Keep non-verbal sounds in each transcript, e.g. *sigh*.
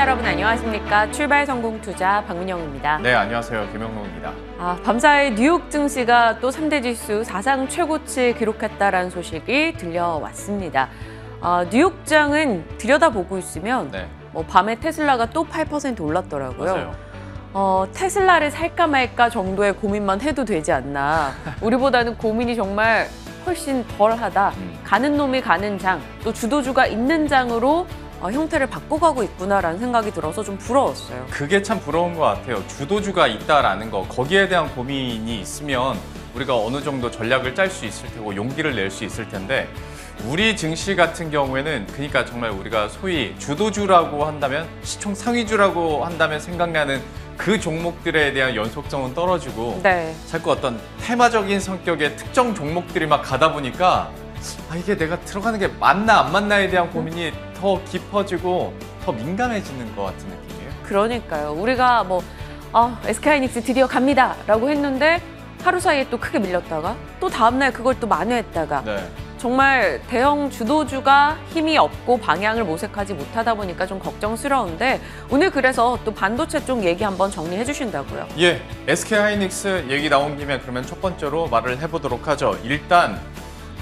시청자 여러분 안녕하십니까? 출발 성공 투자 박민영입니다. 네, 안녕하세요. 김영록입니다. 아, 밤사이 뉴욕 증시가 또 3대 지수 사상 최고치 기록했다라는 소식이 들려왔습니다. 아, 뉴욕장은 들여다보고 있으면 네. 뭐 밤에 테슬라가 또 8% 올랐더라고요. 맞아요. 어, 테슬라를 살까 말까 정도의 고민만 해도 되지 않나. *laughs* 우리보다는 고민이 정말 훨씬 덜하다. 음. 가는 놈이 가는 장, 또 주도주가 있는 장으로 아, 형태를 바꿔가고 있구나라는 생각이 들어서 좀 부러웠어요. 그게 참 부러운 것 같아요. 주도주가 있다라는 거 거기에 대한 고민이 있으면 우리가 어느 정도 전략을 짤 수 있을 테고 용기를 낼 수 있을 텐데 우리 증시 같은 경우에는 그러니까 정말 우리가 소위 주도주라고 한다면 시총 상위주라고 한다면 생각나는 그 종목들에 대한 연속성은 떨어지고 네. 자꾸 어떤 테마적인 성격의 특정 종목들이 막 가다 보니까 아, 이게 내가 들어가는 게 맞나 안 맞나에 대한 고민이 더 깊어지고 더 민감해지는 것 같은 느낌이에요. 그러니까요. 우리가 뭐 아, SK하이닉스 드디어 갑니다 라고 했는데 하루 사이에 또 크게 밀렸다가 또 다음날 그걸 또 만회했다가 네. 정말 대형 주도주가 힘이 없고 방향을 모색하지 못하다 보니까 좀 걱정스러운데 오늘 그래서 또 반도체 쪽 얘기 한번 정리해 주신다고요. 예, SK하이닉스 얘기 나온 김에 그러면 첫 번째로 말을 해보도록 하죠. 일단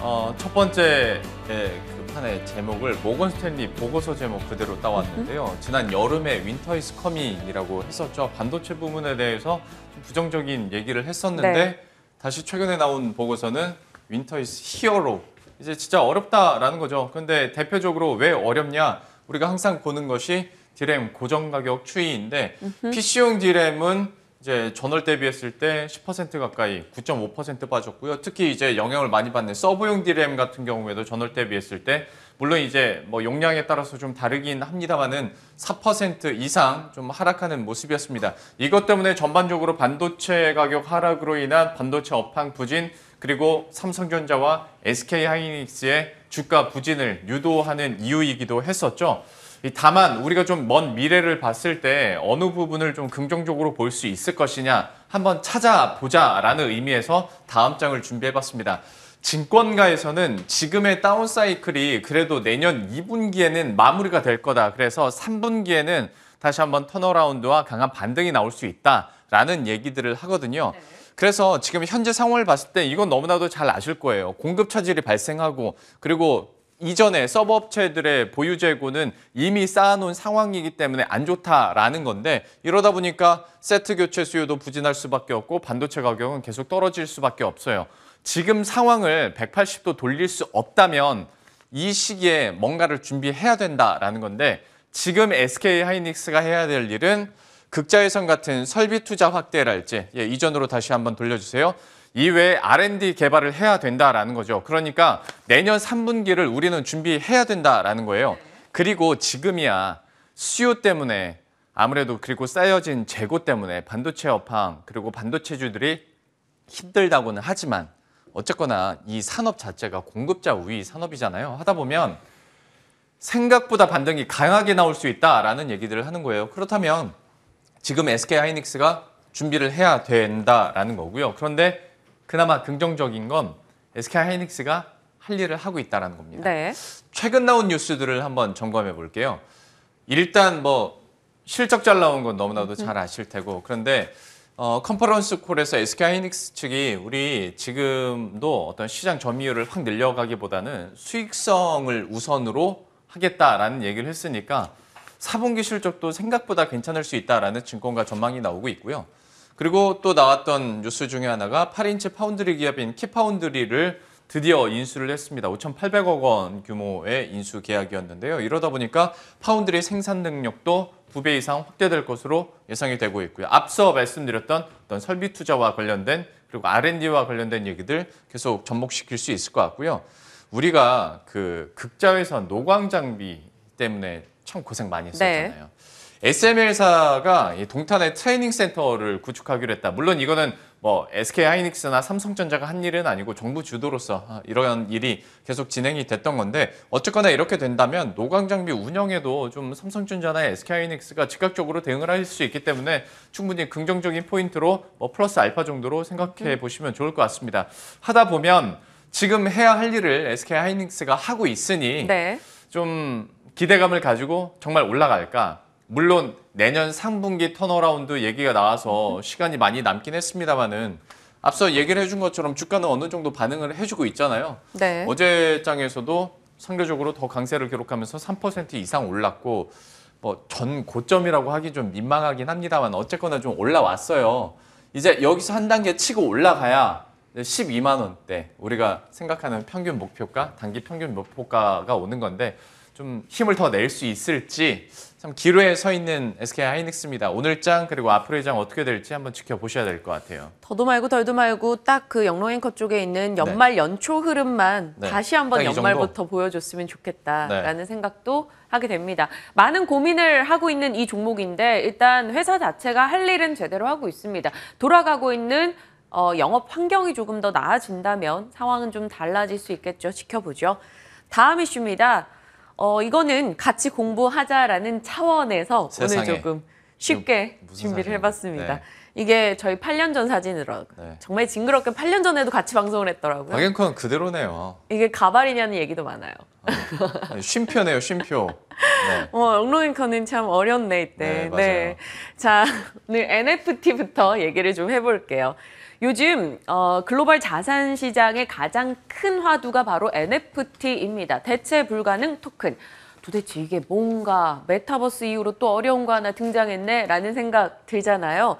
어, 첫 번째 예, 그 판의 제목을 모건 스탠리 보고서 제목 그대로 따왔는데요. 음. 지난 여름에 윈터 이스 커밍이라고 했었죠. 반도체 부문에 대해서 좀 부정적인 얘기를 했었는데 네. 다시 최근에 나온 보고서는 윈터 이스 히어로. 이제 진짜 어렵다라는 거죠. 근데 대표적으로 왜 어렵냐? 우리가 항상 보는 것이 디램 고정 가격 추이인데 PC용 디램은 이제 전월 대비했을 때 10% 가까이 9.5% 빠졌고요. 특히 이제 영향을 많이 받는 서브용 DRAM 같은 경우에도 전월 대비했을 때 물론 이제 뭐 용량에 따라서 좀 다르긴 합니다만은 4% 이상 좀 하락하는 모습이었습니다. 이것 때문에 전반적으로 반도체 가격 하락으로 인한 반도체 업황 부진 그리고 삼성전자와 SK 하이닉스의 주가 부진을 유도하는 이유이기도 했었죠. 다만 우리가 좀 먼 미래를 봤을 때 어느 부분을 좀 긍정적으로 볼 수 있을 것이냐 한번 찾아보자라는 의미에서 다음 장을 준비해봤습니다. 증권가에서는 지금의 다운 사이클이 그래도 내년 2분기에는 마무리가 될 거다. 그래서 3분기에는 다시 한번 턴어라운드와 강한 반등이 나올 수 있다라는 얘기들을 하거든요. 네. 그래서 지금 현재 상황을 봤을 때 이건 너무나도 잘 아실 거예요. 공급 차질이 발생하고 그리고 이전에 서버 업체들의 보유 재고는 이미 쌓아놓은 상황이기 때문에 안 좋다라는 건데 이러다 보니까 세트 교체 수요도 부진할 수밖에 없고 반도체 가격은 계속 떨어질 수밖에 없어요. 지금 상황을 180도 돌릴 수 없다면 이 시기에 뭔가를 준비해야 된다라는 건데 지금 SK 하이닉스가 해야 될 일은 극자외선 같은 설비 투자 확대랄지 예, 이전으로 다시 한번 돌려주세요. 이외에 R&D 개발을 해야 된다라는 거죠. 그러니까 내년 3분기를 우리는 준비해야 된다라는 거예요. 그리고 지금이야 수요 때문에 아무래도 그리고 쌓여진 재고 때문에 반도체 업황 그리고 반도체주들이 힘들다고는 하지만 어쨌거나 이 산업 자체가 공급자 우위 산업이잖아요. 하다 보면 생각보다 반등이 강하게 나올 수 있다라는 얘기들을 하는 거예요. 그렇다면 지금 SK 하이닉스가 준비를 해야 된다라는 거고요. 그런데 그나마 긍정적인 건 SK 하이닉스가 할 일을 하고 있다는 라 겁니다. 네. 최근 나온 뉴스들을 한번 점검해 볼게요. 일단 뭐 실적 잘 나온 건 너무나도 잘 음. 아실 테고 그런데 어, 컨퍼런스 콜에서 SK 하이닉스 측이 우리 지금도 어떤 시장 점유율을 확 늘려가기보다는 수익성을 우선으로 하겠다라는 얘기를 했으니까 4분기 실적도 생각보다 괜찮을 수 있다라는 증권가 전망이 나오고 있고요. 그리고 또 나왔던 뉴스 중에 하나가 8인치 파운드리 기업인 키파운드리를 드디어 인수를 했습니다. 5,800억 원 규모의 인수 계약이었는데요. 이러다 보니까 파운드리 생산 능력도 두 배 이상 확대될 것으로 예상이 되고 있고요. 앞서 말씀드렸던 어떤 설비 투자와 관련된 그리고 R&D와 관련된 얘기들 계속 접목시킬 수 있을 것 같고요. 우리가 그 극자회선 노광 장비 때문에 참 고생 많이 네. 했었잖아요. 네. SML사가 동탄에 트레이닝 센터를 구축하기로 했다. 물론 이거는 뭐 SK 하이닉스나 삼성전자가 한 일은 아니고 정부 주도로서 아, 이런 일이 계속 진행이 됐던 건데 어쨌거나 이렇게 된다면 노광 장비 운영에도 좀 삼성전자나 SK 하이닉스가 즉각적으로 대응을 할 수 있기 때문에 충분히 긍정적인 포인트로 뭐 플러스 알파 정도로 생각해 네. 보시면 좋을 것 같습니다. 하다 보면 지금 해야 할 일을 SK 하이닉스가 하고 있으니 네. 좀 기대감을 가지고 정말 올라갈까? 물론 내년 3분기 턴어라운드 얘기가 나와서 시간이 많이 남긴 했습니다만은 앞서 얘기를 해준 것처럼 주가는 어느 정도 반응을 해주고 있잖아요. 네. 어제 장에서도 상대적으로 더 강세를 기록하면서 3% 이상 올랐고 뭐 전 고점이라고 하기 좀 민망하긴 합니다만 어쨌거나 좀 올라왔어요. 이제 여기서 한 단계 치고 올라가야 12만 원대 우리가 생각하는 평균 목표가 단기 평균 목표가가 오는 건데 좀 힘을 더 낼 수 있을지 참 기로에 서 있는 SK 하이닉스입니다. 오늘장 그리고 앞으로의 장 어떻게 될지 한번 지켜보셔야 될 것 같아요. 더도 말고 덜도 말고 딱 그 영롱 앵커 쪽에 있는 네. 연말 네. 연초 흐름만 네. 다시 한번 연말부터 보여줬으면 좋겠다라는 네. 생각도 하게 됩니다. 많은 고민을 하고 있는 이 종목인데 일단 회사 자체가 할 일은 제대로 하고 있습니다. 돌아가고 있는 어, 영업 환경이 조금 더 나아진다면 상황은 좀 달라질 수 있겠죠. 지켜보죠. 다음 이슈입니다. 어, 이거는 같이 공부하자라는 차원에서 세상에. 오늘 조금 쉽게 준비를 해봤습니다. 네. 이게 저희 8년 전 사진으로 네. 정말 징그럽게 8년 전에도 같이 방송을 했더라고요. 박앤컨 그대로네요. 이게 가발이냐는 얘기도 많아요. 어. 아, 쉼표네요, 쉼표. 네. *laughs* 어, 영로앵커는 참 어렸네 이때. 네, 네. 맞아요. 네. 자, 오늘 NFT부터 얘기를 좀 해볼게요. 요즘 어, 글로벌 자산 시장의 가장 큰 화두가 바로 NFT입니다. 대체 불가능 토큰. 도대체 이게 뭔가 메타버스 이후로 또 어려운 거 하나 등장했네 라는 생각 들잖아요.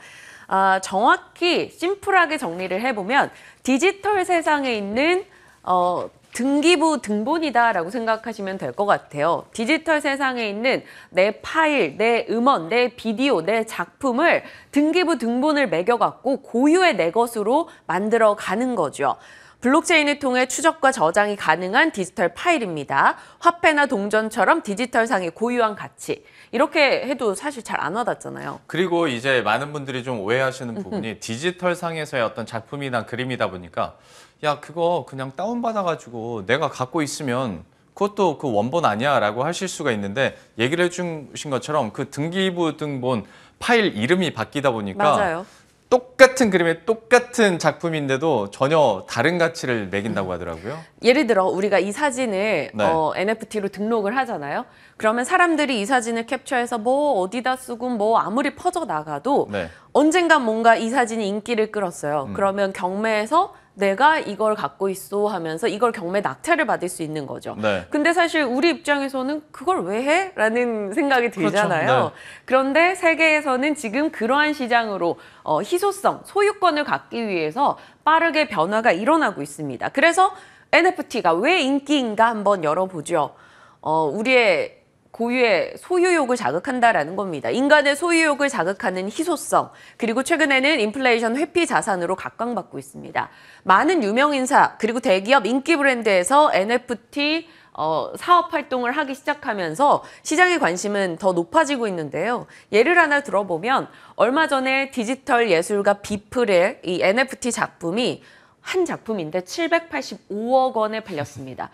아, 정확히 심플하게 정리를 해보면 디지털 세상에 있는 어, 등기부 등본이다라고 생각하시면 될 것 같아요. 디지털 세상에 있는 내 파일, 내 음원, 내 비디오, 내 작품을 등기부 등본을 매겨갖고 고유의 내 것으로 만들어 가는 거죠. 블록체인을 통해 추적과 저장이 가능한 디지털 파일입니다. 화폐나 동전처럼 디지털상의 고유한 가치. 이렇게 해도 사실 잘 안 와닿잖아요. 그리고 이제 많은 분들이 좀 오해하시는 음, 음. 부분이 디지털상에서의 어떤 작품이나 그림이다 보니까 야 그거 그냥 다운받아가지고 내가 갖고 있으면 그것도 그 원본 아니야 라고 하실 수가 있는데 얘기를 해주신 것처럼 그 등기부 등본 파일 이름이 바뀌다 보니까 맞아요. 똑같은 그림에 똑같은 작품인데도 전혀 다른 가치를 매긴다고 하더라고요. 예를 들어 우리가 이 사진을 네. 어, NFT로 등록을 하잖아요. 그러면 사람들이 이 사진을 캡처해서 뭐 어디다 쓰고 뭐 아무리 퍼져 나가도 네. 언젠가 뭔가 이 사진이 인기를 끌었어요. 음. 그러면 경매에서 내가 이걸 갖고 있어 하면서 이걸 경매 낙찰을 받을 수 있는 거죠. 네. 근데 사실 우리 입장에서는 그걸 왜 해? 라는 생각이 그렇죠. 들잖아요. 그렇죠. 네. 그런데 세계에서는 지금 그러한 시장으로 어, 희소성, 소유권을 갖기 위해서 빠르게 변화가 일어나고 있습니다. 그래서 NFT가 왜 인기인가 한번 열어보죠. 어, 우리의 고유의 소유욕을 자극한다라는 겁니다. 인간의 소유욕을 자극하는 희소성, 그리고 최근에는 인플레이션 회피 자산으로 각광받고 있습니다. 많은 유명 인사, 그리고 대기업 인기 브랜드에서 NFT 어, 사업 활동을 하기 시작하면서 시장의 관심은 더 높아지고 있는데요. 예를 하나 들어보면 얼마 전에 디지털 예술가 비플의 이 NFT 작품이 한 작품인데 785억 원에 팔렸습니다.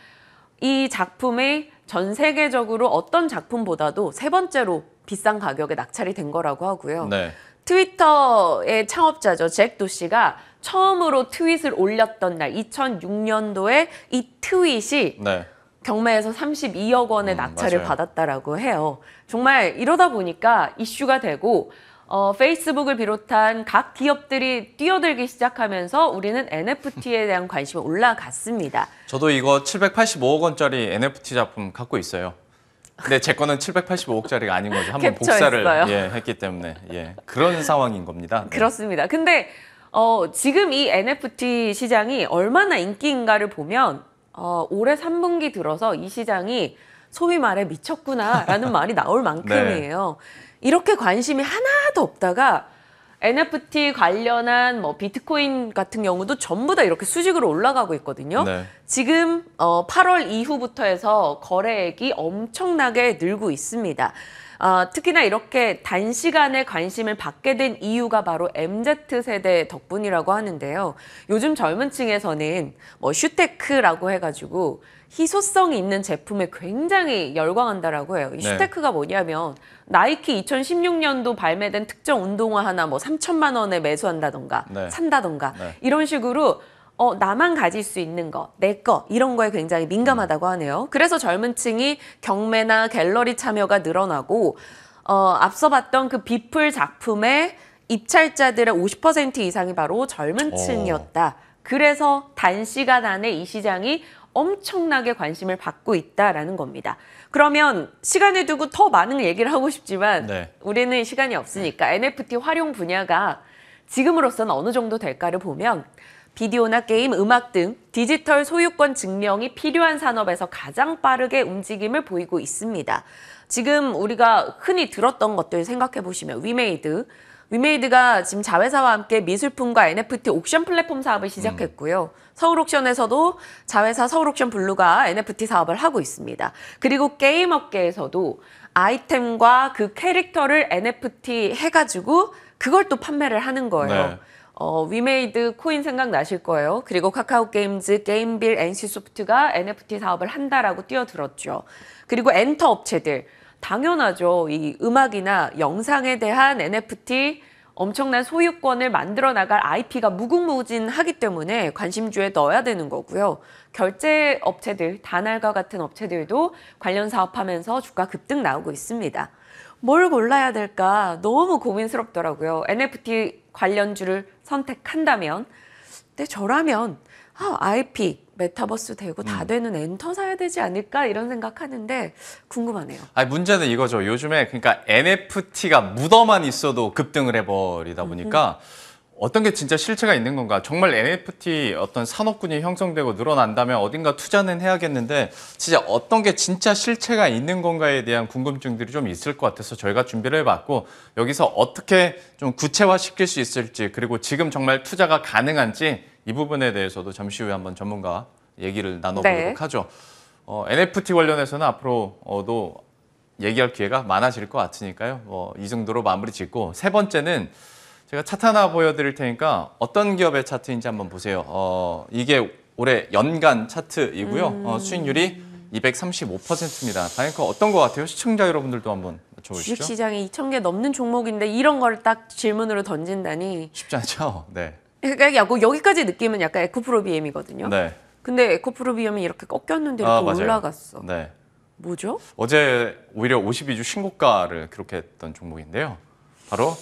이 작품의 전 세계적으로 어떤 작품보다도 세 번째로 비싼 가격에 낙찰이 된 거라고 하고요. 네. 트위터의 창업자죠. 잭 도시가 처음으로 트윗을 올렸던 날 2006년도에 이 트윗이 네. 경매에서 32억 원의 음, 낙찰을 맞아요. 받았다라고 해요. 정말 이러다 보니까 이슈가 되고 어, 페이스북을 비롯한 각 기업들이 뛰어들기 시작하면서 우리는 NFT에 대한 관심이 올라갔습니다. 저도 이거 785억 원짜리 NFT 작품 갖고 있어요. 근데 제 거는 785억짜리가 아닌 거죠. 한번 복사를 예, 했기 때문에 예, 그런 상황인 겁니다. 네. 그렇습니다. 근데 어, 지금 이 NFT 시장이 얼마나 인기인가를 보면 어, 올해 3분기 들어서 이 시장이 소위 말해 미쳤구나라는 *laughs* 말이 나올 만큼이에요. 네. 이렇게 관심이 하나도 없다가 NFT 관련한 뭐 비트코인 같은 경우도 전부 다 이렇게 수직으로 올라가고 있거든요. 네. 지금 어 8월 이후부터 해서 거래액이 엄청나게 늘고 있습니다. 어, 특히나 이렇게 단시간에 관심을 받게 된 이유가 바로 MZ세대 덕분이라고 하는데요. 요즘 젊은 층에서는 뭐 슈테크라고 해가지고 희소성이 있는 제품에 굉장히 열광한다라고 해요. 이 네. 슈테크가 뭐냐면 나이키 2016년도 발매된 특정 운동화 하나 뭐 3천만 원에 매수한다던가 네. 산다던가 네. 이런 식으로 어, 나만 가질 수 있는 거, 내 거, 이런 거에 굉장히 민감하다고 하네요. 그래서 젊은 층이 경매나 갤러리 참여가 늘어나고, 어, 앞서 봤던 그 비플 작품의 입찰자들의 50% 이상이 바로 젊은 어. 층이었다. 그래서 단시간 안에 이 시장이 엄청나게 관심을 받고 있다라는 겁니다. 그러면 시간을 두고 더 많은 얘기를 하고 싶지만 네. 우리는 시간이 없으니까 NFT 네. 활용 분야가 지금으로서는 어느 정도 될까를 보면 비디오나 게임, 음악 등 디지털 소유권 증명이 필요한 산업에서 가장 빠르게 움직임을 보이고 있습니다. 지금 우리가 흔히 들었던 것들 생각해 보시면 위메이드, 위메이드가 지금 자회사와 함께 미술품과 NFT 옥션 플랫폼 사업을 시작했고요. 음. 서울옥션에서도 자회사 서울옥션 블루가 NFT 사업을 하고 있습니다. 그리고 게임 업계에서도 아이템과 그 캐릭터를 NFT 해가지고 그걸 또 판매를 하는 거예요. 네. 어, 위메이드 코인 생각나실 거예요. 그리고 카카오 게임즈, 게임빌, NC소프트가 NFT 사업을 한다라고 뛰어들었죠. 그리고 엔터 업체들 당연하죠. 이 음악이나 영상에 대한 NFT 엄청난 소유권을 만들어 나갈 IP가 무궁무진하기 때문에 관심주에 넣어야 되는 거고요. 결제 업체들, 단날과 같은 업체들도 관련 사업하면서 주가 급등 나오고 있습니다. 뭘 골라야 될까 너무 고민스럽더라고요. NFT 관련주를 선택한다면 근데 저라면 아, IP 메타버스 되고 다 음. 되는 엔터 사야 되지 않을까 이런 생각하는데 궁금하네요. 아 문제는 이거죠. 요즘에 그러니까 NFT가 묻어만 있어도 급등을 해버리다 보니까 음. 어떤 게 진짜 실체가 있는 건가? 정말 NFT 어떤 산업군이 형성되고 늘어난다면 어딘가 투자는 해야겠는데 진짜 어떤 게 진짜 실체가 있는 건가에 대한 궁금증들이 좀 있을 것 같아서 저희가 준비를 해봤고 여기서 어떻게 좀 구체화시킬 수 있을지 그리고 지금 정말 투자가 가능한지 이 부분에 대해서도 잠시 후에 한번 전문가 얘기를 나눠보도록 네. 하죠. 어, NFT 관련해서는 앞으로도 얘기할 기회가 많아질 것 같으니까요. 뭐, 이 정도로 마무리 짓고 세 번째는 제가 차트 하나 보여드릴 테니까 어떤 기업의 차트인지 한번 보세요. 어, 이게 올해 연간 차트이고요. 어, 음. 어, 수익률이 235%입니다. 다행히 어떤 것 같아요? 시청자 여러분들도 한번 주식 시장에 2천 개 넘는 종목인데 이런 걸 딱 질문으로 던진다니 쉽지 않죠. 네. 그러니까 여기까지 느낌은 약간 에코프로비엠이거든요. 네. 근데 에코프로비엠이 이렇게 꺾였는데 이렇게 아, 올라갔어. 네. 뭐죠? 어제 오히려 52주 신고가를 기록했던 종목인데요. 바로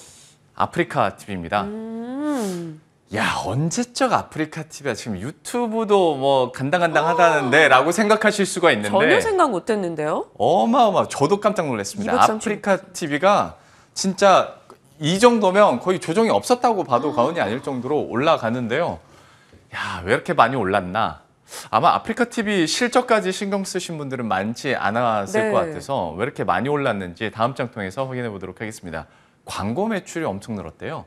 아프리카 TV입니다. 음. 야 언제적 아프리카 TV야 지금 유튜브도 뭐 간당간당하다는데라고 아. 생각하실 수가 있는데 전혀 생각 못했는데요. 어마어마 저도 깜짝 놀랐습니다. 아프리카 TV가 진짜 이 정도면 거의 조정이 없었다고 봐도 아. 과언이 아닐 정도로 올라가는데요. 야 왜 이렇게 많이 올랐나? 아마 아프리카 TV 실적까지 신경 쓰신 분들은 많지 않았을 네. 것 같아서 왜 이렇게 많이 올랐는지 다음 장 통해서 확인해 보도록 하겠습니다. 광고 매출이 엄청 늘었대요.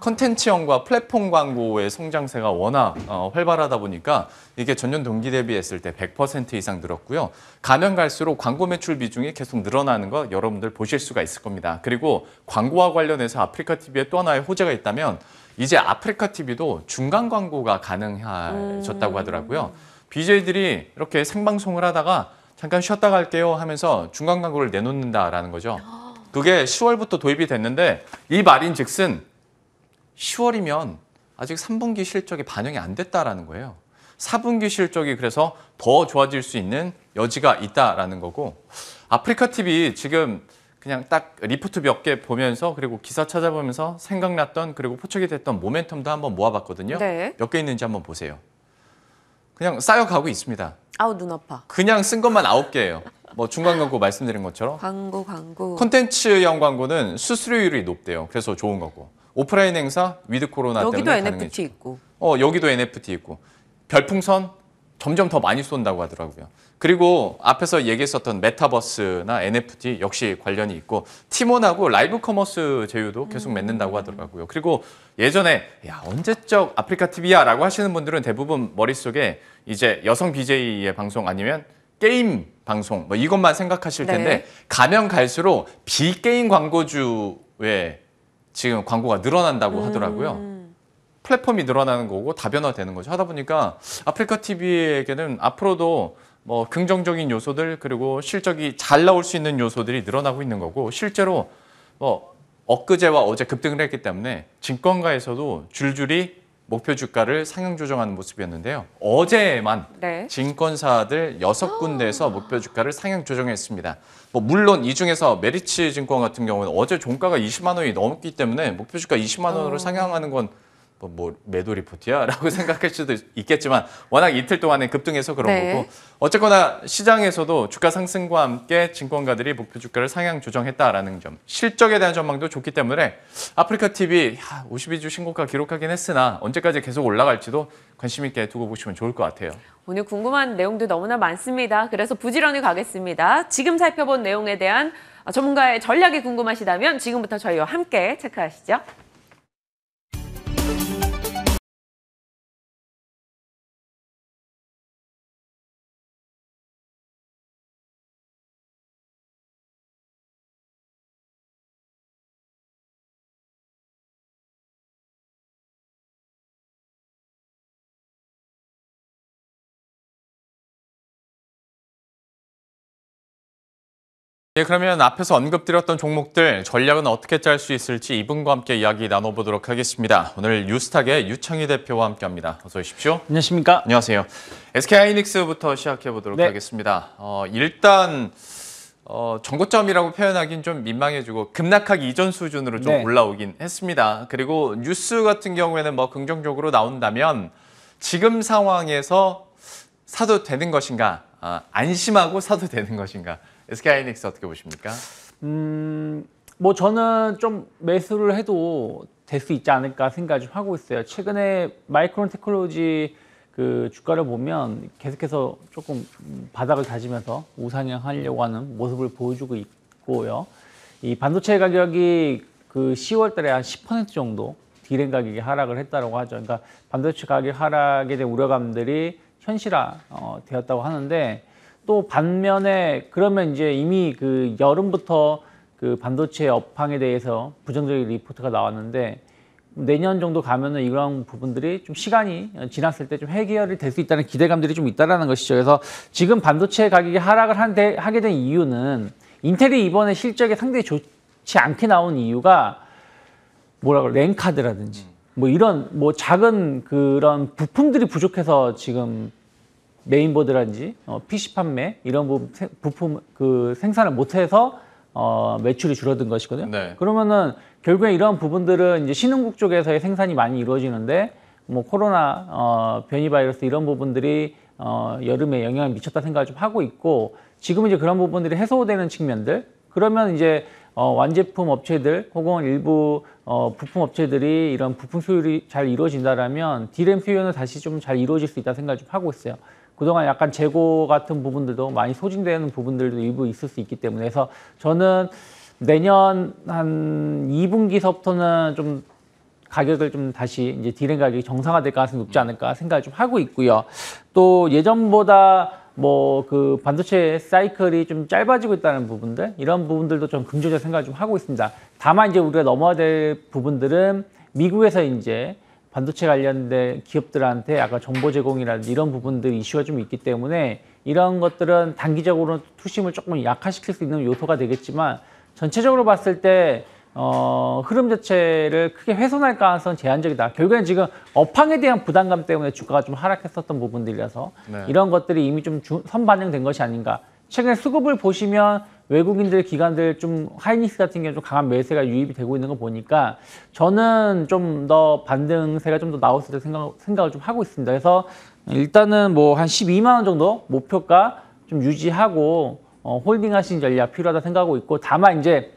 컨텐츠형과 플랫폼 광고의 성장세가 워낙 어, 활발하다 보니까 이게 전년 동기 대비했을 때 100% 이상 늘었고요. 가면 갈수록 광고 매출 비중이 계속 늘어나는 거 여러분들 보실 수가 있을 겁니다. 그리고 광고와 관련해서 아프리카 TV에 또 하나의 호재가 있다면 이제 아프리카 TV도 중간 광고가 가능해졌다고 음. 하더라고요. BJ들이 이렇게 생방송을 하다가 잠깐 쉬었다 갈게요 하면서 중간 광고를 내놓는다라는 거죠. 아. 그게 10월부터 도입이 됐는데 이 말인 즉슨 10월이면 아직 3분기 실적이 반영이 안 됐다라는 거예요. 4분기 실적이 그래서 더 좋아질 수 있는 여지가 있다라는 거고 아프리카 TV 지금 그냥 딱 리포트 몇 개 보면서 그리고 기사 찾아보면서 생각났던 그리고 포착이 됐던 모멘텀도 한번 모아봤거든요. 네. 몇개 있는지 한번 보세요. 그냥 쌓여가고 있습니다. 아우 눈 아파. 그냥 쓴 것만 아홉 개예요. 뭐 중간 광고 말씀드린 것처럼 광고 광고 콘텐츠형 광고는 수수료율이 높대요. 그래서 좋은 거고 오프라인 행사 위드 코로나 여기도 때문에 NFT 있고 어 여기도 NFT 있고 별풍선 점점 더 많이 쏜다고 하더라고요. 그리고 앞에서 얘기했었던 메타버스나 NFT 역시 관련이 있고 티몬하고 라이브 커머스 제휴도 계속 음. 맺는다고 하더라고요. 그리고 예전에 야 언제적 아프리카 TV야라고 하시는 분들은 대부분 머릿속에 이제 여성 BJ의 방송 아니면 게임 방송 뭐 이것만 생각하실 네. 텐데 네. 가면 갈수록 비게임 광고주의 지금 광고가 늘어난다고 음. 하더라고요. 플랫폼이 늘어나는 거고 다변화되는 거죠. 하다 보니까 아프리카 TV에게는 앞으로도 뭐 긍정적인 요소들 그리고 실적이 잘 나올 수 있는 요소들이 늘어나고 있는 거고 실제로 뭐 엊그제와 어제 급등을 했기 때문에 증권가에서도 줄줄이 목표 주가를 상향 조정하는 모습이었는데요. 어제만 네. 증권사들 여섯 군데에서 목표 주가를 상향 조정했습니다. 뭐 물론 이 중에서 메리츠 증권 같은 경우는 어제 종가가 20만 원이 넘었기 때문에 목표 주가 20만 원으로 어. 상향하는 건 어, 뭐 매도 리포트야라고 *laughs* 생각할 수도 있겠지만 워낙 이틀 동안에 급등해서 그런 네. 거고 어쨌거나 시장에서도 주가 상승과 함께 증권가들이 목표 주가를 상향 조정했다라는 점 실적에 대한 전망도 좋기 때문에 아프리카 TV 52주 신고가 기록하긴 했으나 언제까지 계속 올라갈지도 관심 있게 두고 보시면 좋을 것 같아요. 오늘 궁금한 내용도 너무나 많습니다. 그래서 부지런히 가겠습니다. 지금 살펴본 내용에 대한 전문가의 전략이 궁금하시다면 지금부터 저희와 함께 체크하시죠. 예, 그러면 앞에서 언급드렸던 종목들 전략은 어떻게 짤 수 있을지 이분과 함께 이야기 나눠보도록 하겠습니다. 오늘 뉴스탁의 유창희 대표와 함께합니다. 어서 오십시오. 안녕하십니까? 안녕하세요. SK 하이닉스부터 시작해보도록 네. 하겠습니다. 어, 일단 어, 정고점이라고 표현하기는좀 민망해지고 급락하기 이전 수준으로 좀 네. 올라오긴 했습니다. 그리고 뉴스 같은 경우에는 뭐 긍정적으로 나온다면 지금 상황에서 사도 되는 것인가, 아, 안심하고 사도 되는 것인가 SK하이닉스 어떻게 보십니까? 음, 뭐 저는 좀 매수를 해도 될 수 있지 않을까 생각 좀 하고 있어요. 최근에 마이크론 테크놀로지 그 주가를 보면 계속해서 조금 바닥을 다지면서 우상향하려고 하는 모습을 보여주고 있고요. 이 반도체 가격이 그 10월 달에 한 10% 정도 디램 가격이 하락을 했다고 하죠. 그러니까 반도체 가격 하락에 대한 우려감들이 현실화 어, 되었다고 하는데 또 반면에 그러면 이제 이미 그 여름부터 그 반도체 업황에 대해서 부정적인 리포트가 나왔는데 내년 정도 가면은 이런 부분들이 좀 시간이 지났을 때좀 해결이 될 수 있다는 기대감들이 좀 있다라는 것이죠. 그래서 지금 반도체 가격이 하락을 한데 하게 된 이유는 인텔이 이번에 실적이 상당히 좋지 않게 나온 이유가 뭐라 고랭카드라든지뭐 이런 뭐 작은 그런 부품들이 부족해서 지금 메인보드라든지 어, PC 판매 이런 부품, 세, 부품 그 생산을 못해서 어, 매출이 줄어든 것이거든요. 네. 그러면은 결국에 이런 부분들은 이제 신흥국 쪽에서의 생산이 많이 이루어지는데 뭐 코로나 어, 변이 바이러스 이런 부분들이 어, 여름에 영향을 미쳤다 생각을 좀 하고 있고 지금 이제 그런 부분들이 해소되는 측면들 그러면 이제 어, 완제품 업체들 혹은 일부 어, 부품 업체들이 이런 부품 수율이 잘 이루어진다라면 디램 수요는 다시 좀 잘 이루어질 수 있다는 생각을 좀 하고 있어요. 그동안 약간 재고 같은 부분들도 많이 소진되는 부분들도 일부 있을 수 있기 때문에 그래서 저는 내년 한 2분기서부터는 좀 가격을 좀 다시 이제 디램 가격이 정상화될 가능성이 높지 않을까 생각을 좀 하고 있고요. 또 예전보다 뭐그 반도체 사이클이 좀 짧아지고 있다는 부분들 이런 부분들도 좀 긍정적 생각을 좀 하고 있습니다. 다만 이제 우리가 넘어야 될 부분들은 미국에서 이제 반도체 관련된 기업들한테 아까 정보 제공이라든지 이런 부분들 이슈가 좀 있기 때문에 이런 것들은 단기적으로 투심을 조금 약화시킬 수 있는 요소가 되겠지만 전체적으로 봤을 때 어, 흐름 자체를 크게 훼손할 가능성은 제한적이다. 결국엔 지금 업황에 대한 부담감 때문에 주가가 좀 하락했었던 부분들이라서 네. 이런 것들이 이미 좀 선반영된 것이 아닌가. 최근에 수급을 보시면 외국인들, 기관들 좀 하이닉스 같은 경우 좀 강한 매세가 유입이 되고 있는 거 보니까 저는 좀 더 반등세가 좀 더 나올 수 있다 생각, 생각을 좀 하고 있습니다. 그래서 일단은 뭐 한 12만 원 정도 목표가 좀 유지하고 어, 홀딩 하신 전략 필요하다 생각하고 있고 다만 이제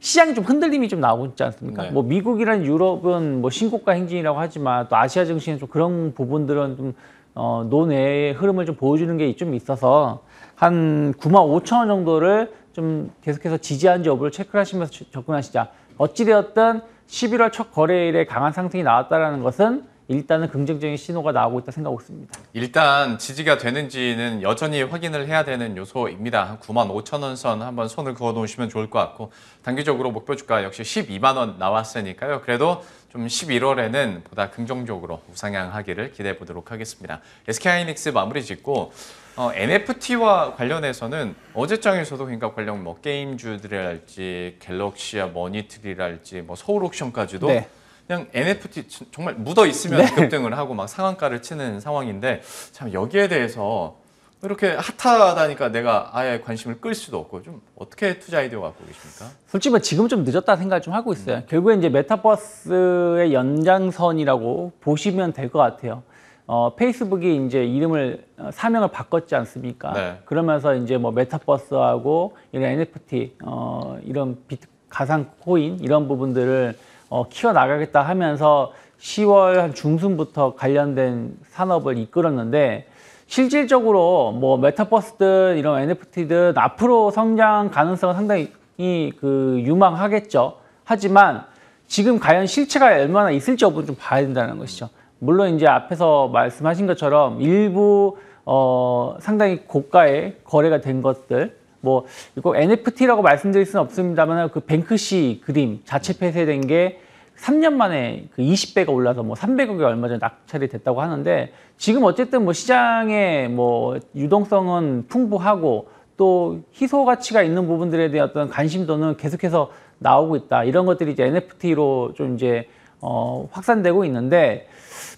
시장이 좀 흔들림이 좀 나오고 있지 않습니까? 네. 뭐 미국이란 유럽은 뭐 신고가 행진이라고 하지만 또 아시아 증시는 좀 그런 부분들은 좀 어, 논외의 흐름을 좀 보여주는 게 좀 있어서 한 9만 5천 원 정도를 좀 계속해서 지지한지 여부를 체크 하시면서 접근하시자. 어찌되었든 11월 첫 거래일에 강한 상승이 나왔다라는 것은 일단은 긍정적인 신호가 나오고 있다 생각하고 있습니다. 일단 지지가 되는지는 여전히 확인을 해야 되는 요소입니다. 9만 5천 원선 한번 손을 그어 놓으시면 좋을 것 같고 단기적으로 목표 주가 역시 12만 원 나왔으니까요. 그래도 좀 11월에는 보다 긍정적으로 우상향하기를 기대해 보도록 하겠습니다. SK하이닉스 마무리 짓고 어, NFT와 관련해서는 어제장에서도 그러니까 관련 뭐 게임주들이랄지 갤럭시와 머니트리랄지 뭐 서울옥션까지도 네. 그냥 NFT 정말 묻어 있으면 네. 급등을 하고 막 상한가를 치는 상황인데 참 여기에 대해서 이렇게 핫하다니까 내가 아예 관심을 끌 수도 없고 좀 어떻게 투자 아이디어 갖고 계십니까? 솔직히 뭐 지금 좀 늦었다 생각을 좀 하고 있어요. 음. 결국에 이제 메타버스의 연장선이라고 보시면 될 것 같아요. 어, 페이스북이 이제 이름을 어, 사명을 바꿨지 않습니까? 네. 그러면서 이제 뭐 메타버스하고 이런 NFT 어, 이런 비트, 가상 코인 이런 부분들을 어, 키워나가겠다 하면서 10월 중순부터 관련된 산업을 이끌었는데 실질적으로 뭐 메타버스든 이런 NFT든 앞으로 성장 가능성은 상당히 그 유망하겠죠. 하지만 지금 과연 실체가 얼마나 있을지 여부는 좀 봐야 된다는 것이죠. 물론 이제 앞에서 말씀하신 것처럼 일부 어, 상당히 고가의 거래가 된 것들 뭐 이거 NFT라고 말씀드릴 수는 없습니다만 그 뱅크시 그림 자체 폐쇄된 게 3년 만에 그 20배가 올라서 뭐 300억이 얼마 전에 낙찰이 됐다고 하는데 지금 어쨌든 뭐 시장의 뭐 유동성은 풍부하고 또 희소 가치가 있는 부분들에 대한 어떤 관심도는 계속해서 나오고 있다. 이런 것들이 이제 NFT로 좀 이제 어, 확산되고 있는데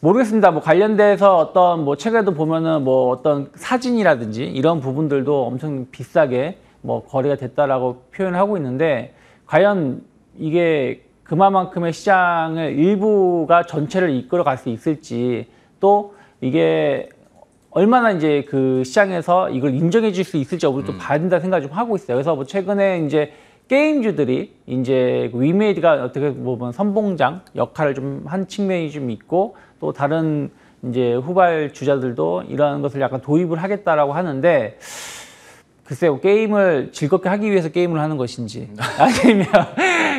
모르겠습니다. 뭐 관련돼서 어떤 뭐최근에도 보면은 뭐 어떤 사진이라든지 이런 부분들도 엄청 비싸게 뭐 거래가 됐다라고 표현을 하고 있는데 과연 이게 그만큼의 시장을 일부가 전체를 이끌어 갈 수 있을지 또 이게 얼마나 이제 그 시장에서 이걸 인정해 줄 수 있을지 여부를 음. 봐야 된다 생각을 좀 하고 있어요. 그래서 뭐 최근에 이제 게임주들이 이제 그 위메이드가 어떻게 보면 선봉장 역할을 좀 한 측면이 좀 있고 또 다른 이제 후발 주자들도 이러한 것을 약간 도입을 하겠다라고 하는데 글쎄요 게임을 즐겁게 하기 위해서 게임을 하는 것인지 *laughs* 아니면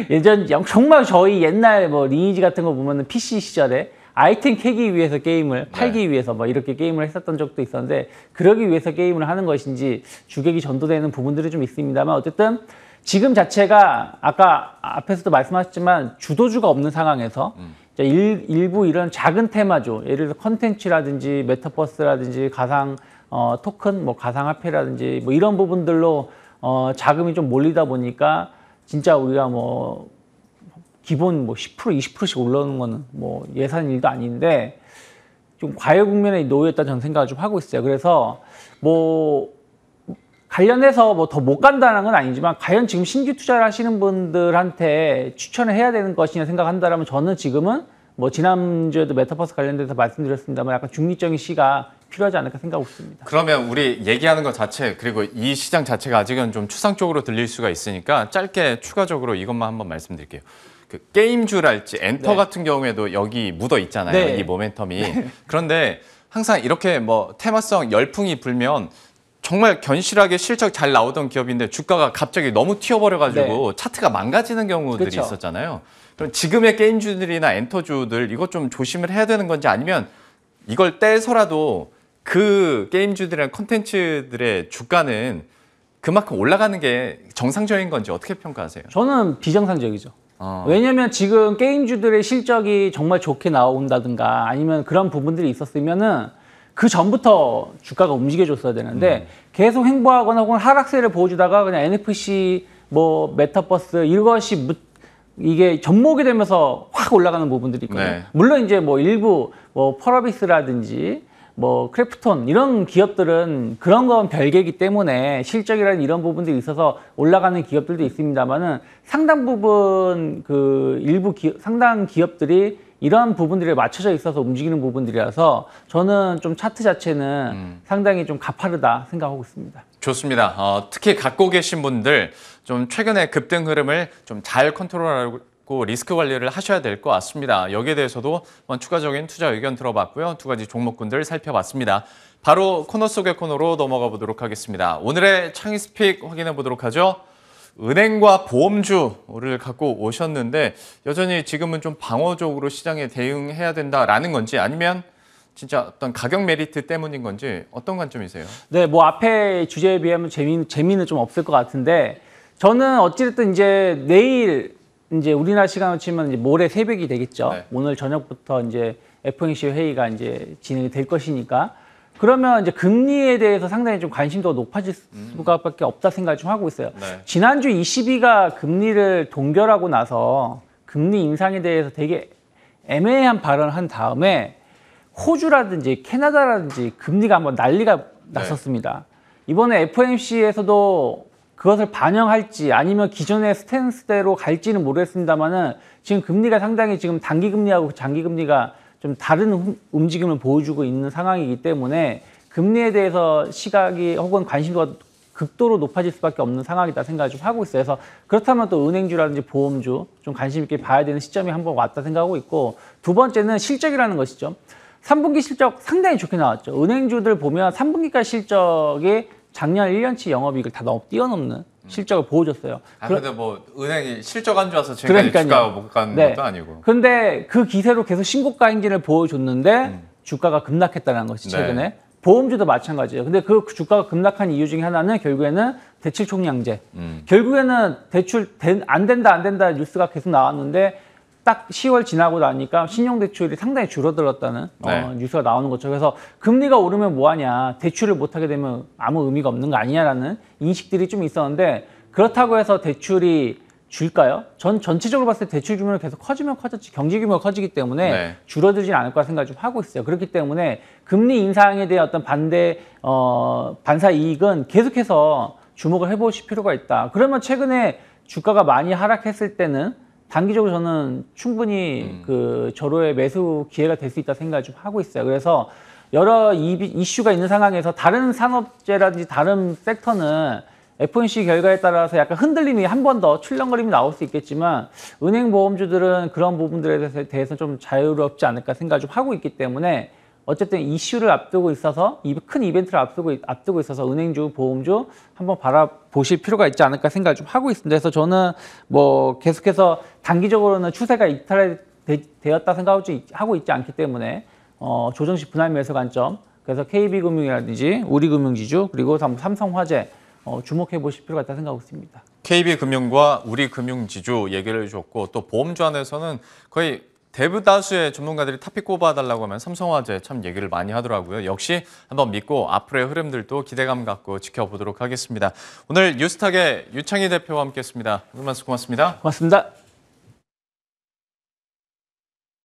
예전 정말 저희 옛날 뭐 리니지 같은 거 보면은 PC 시절에 아이템 캐기 위해서 게임을 네. 팔기 네. 위해서 막 뭐 이렇게 게임을 했었던 적도 있었는데 그러기 위해서 게임을 하는 것인지 주객이 전도되는 부분들이 좀 있습니다만 어쨌든 지금 자체가 아까 앞에서도 말씀하셨지만 주도주가 없는 상황에서 음. 일, 일부 이런 작은 테마죠. 예를 들어 컨텐츠라든지 메타버스라든지 가상 어, 토큰, 뭐 가상화폐라든지 뭐 이런 부분들로 어, 자금이 좀 몰리다 보니까 진짜 우리가 뭐 기본 뭐 10% 20%씩 올라오는 거는 뭐 예산 일도 아닌데 좀 과열 국면에 놓여있다 저는 생각을 좀 하고 있어요. 그래서 뭐 관련해서 뭐 더 못 간다는 건 아니지만 과연 지금 신규 투자를 하시는 분들한테 추천을 해야 되는 것이냐 생각한다면 저는 지금은 뭐 지난주에도 메타버스 관련돼서 말씀드렸습니다만 약간 중립적인 시가 필요하지 않을까 생각하고 있습니다. 그러면 우리 얘기하는 것 자체 그리고 이 시장 자체가 아직은 좀 추상적으로 들릴 수가 있으니까 짧게 추가적으로 이것만 한번 말씀드릴게요. 그 게임주랄지 엔터 네. 같은 경우에도 여기 묻어 있잖아요. 네. 이 모멘텀이. 네. 그런데 항상 이렇게 뭐 테마성 열풍이 불면 정말 견실하게 실적 잘 나오던 기업인데 주가가 갑자기 너무 튀어버려가지고 네. 차트가 망가지는 경우들이 그쵸. 그렇죠. 있었잖아요. 그럼 지금의 게임주들이나 엔터주들 이것 좀 조심을 해야 되는 건지 아니면 이걸 떼서라도 그 게임주들이나 컨텐츠들의 주가는 그만큼 올라가는 게 정상적인 건지 어떻게 평가하세요? 저는 비정상적이죠. 어. 왜냐면 하 지금 게임주들의 실적이 정말 좋게 나온다든가 아니면 그런 부분들이 있었으면은 그 전부터 주가가 움직여줬어야 되는데 음. 계속 횡보하거나 혹은 하락세를 보여주다가 그냥 NFC 뭐 메타버스 이것이 무, 이게 접목이 되면서 확 올라가는 부분들이 있거든요. 네. 물론 이제 뭐 일부 뭐 펄어비스라든지 뭐 크래프톤 이런 기업들은 그런 건 별개이기 때문에 실적이라는 이런 부분들이 있어서 올라가는 기업들도 있습니다만은 상당 부분 그 일부 기업, 상당 기업들이 이러한 부분들에 맞춰져 있어서 움직이는 부분들이라서 저는 좀 차트 자체는 음. 상당히 좀 가파르다 생각하고 있습니다. 좋습니다. 어, 특히 갖고 계신 분들 좀최근에 급등 흐름을 좀 잘 컨트롤하고 고 리스크 관리를 하셔야 될 것 같습니다. 여기에 대해서도 추가적인 투자 의견 들어봤고요. 두 가지 종목군들 살펴봤습니다. 바로 코너 속의 코너로 넘어가 보도록 하겠습니다. 오늘의 창의스픽 확인해 보도록 하죠. 은행과 보험주를 갖고 오셨는데 여전히 지금은 좀 방어적으로 시장에 대응해야 된다라는 건지 아니면 진짜 어떤 가격 메리트 때문인 건지 어떤 관점이세요? 네, 뭐 앞에 주제에 비하면 재미, 재미는 좀 없을 것 같은데 저는 어찌됐든 이제 내일 이제 우리나라 시간으로 치면 이제 모레 새벽이 되겠죠. 네. 오늘 저녁부터 이제 FOMC 회의가 이제 진행이 될 것이니까 그러면 이제 금리에 대해서 상당히 좀 관심도가 높아질 음. 수밖에 없다 생각을 좀 하고 있어요. 네. 지난주 22가 금리를 동결하고 나서 금리 인상에 대해서 되게 애매한 발언을 한 다음에 호주라든지 캐나다라든지 금리가 한번 난리가 네. 났었습니다. 이번에 FOMC에서도 그것을 반영할지 아니면 기존의 스탠스대로 갈지는 모르겠습니다만은 지금 금리가 상당히 지금 단기 금리하고 장기 금리가 좀 다른 움직임을 보여주고 있는 상황이기 때문에 금리에 대해서 시각이 혹은 관심도가 극도로 높아질 수밖에 없는 상황이다 생각을 좀 하고 있어요. 그래서 그렇다면 또 은행주라든지 보험주 좀 관심 있게 봐야 되는 시점이 한 번 왔다 생각하고 있고 두 번째는 실적이라는 것이죠. 3분기 실적 상당히 좋게 나왔죠. 은행주들 보면 3분기까지 실적이 작년 1년치 영업이익을 다 너무 뛰어넘는 음. 실적을 보여줬어요. 아, 그런데 뭐 은행이 실적 안 좋아서 지금까지 주가못 가는 네. 것도 아니고. 근데 그 기세로 계속 신고가 인기를 보여줬는데 음. 주가가 급락했다는 것이 네. 최근에. 네. 보험주도 마찬가지예요. 근데 그 주가가 급락한 이유 중에 하나는 결국에는 대출 총량제. 음. 결국에는 대출 안 된다 안 된다 뉴스가 계속 나왔는데 딱 10월 지나고 나니까 신용대출이 상당히 줄어들었다는 어, 네. 어, 뉴스가 나오는 거죠. 그래서 금리가 오르면 뭐하냐 대출을 못하게 되면 아무 의미가 없는 거 아니냐라는 인식들이 좀 있었는데 그렇다고 해서 대출이 줄까요? 전 전체적으로 봤을 때 대출 규모는 계속 커지면 커졌지 경제 규모가 커지기 때문에 네. 줄어들진 않을 거라 생각을 좀 하고 있어요. 그렇기 때문에 금리 인상에 대한 어떤 반대 어, 반사 이익은 계속해서 주목을 해보실 필요가 있다. 그러면 최근에 주가가 많이 하락했을 때는 단기적으로 저는 충분히 음. 그 절호의 매수 기회가 될 수 있다 생각을 좀 하고 있어요. 그래서 여러 이슈가 있는 상황에서 다른 산업재라든지 다른 섹터는 FOMC 결과에 따라서 약간 흔들림이 한 번 더 출렁거림이 나올 수 있겠지만 은행 보험주들은 그런 부분들에 대해서 좀 자유롭지 않을까 생각을 좀 하고 있기 때문에 어쨌든 이슈를 앞두고 있어서 큰 이벤트를 앞두고, 앞두고 있어서 은행주, 보험주 한번 바라보실 필요가 있지 않을까 생각을 좀 하고 있습니다. 그래서 저는 뭐 계속해서 단기적으로는 추세가 이탈되었다 생각하고 있지 않기 때문에 어, 조정식 분할 매수 관점 그래서 KB금융이라든지 우리금융지주 그리고 삼성화재 어, 주목해 보실 필요가 있다 생각하고 있습니다. KB금융과 우리금융지주 얘기를 해줬고 또 보험주 안에서는 거의 대다수의 부 전문가들이 탑픽 꼽아달라고 하면 삼성화재 참 얘기를 많이 하더라고요. 역시 한번 믿고 앞으로의 흐름들도 기대감 갖고 지켜보도록 하겠습니다. 오늘 뉴스탁의 유창희 대표와 함께했습니다. 오늘 말씀 고맙습니다. 고맙습니다.